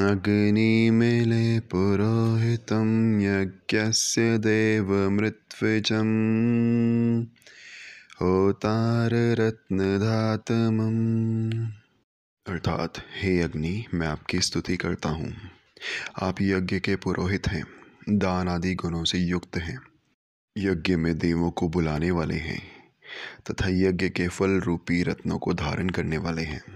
अग्निमिले पुरोहितं यज्ञस्य देवमृत्विजम् धातम अर्थात हे अग्नि मैं आपकी स्तुति करता हूँ आप यज्ञ के पुरोहित हैं दान आदि गुणों से युक्त हैं यज्ञ में देवों को बुलाने वाले हैं तथा यज्ञ के फल रूपी रत्नों को धारण करने वाले हैं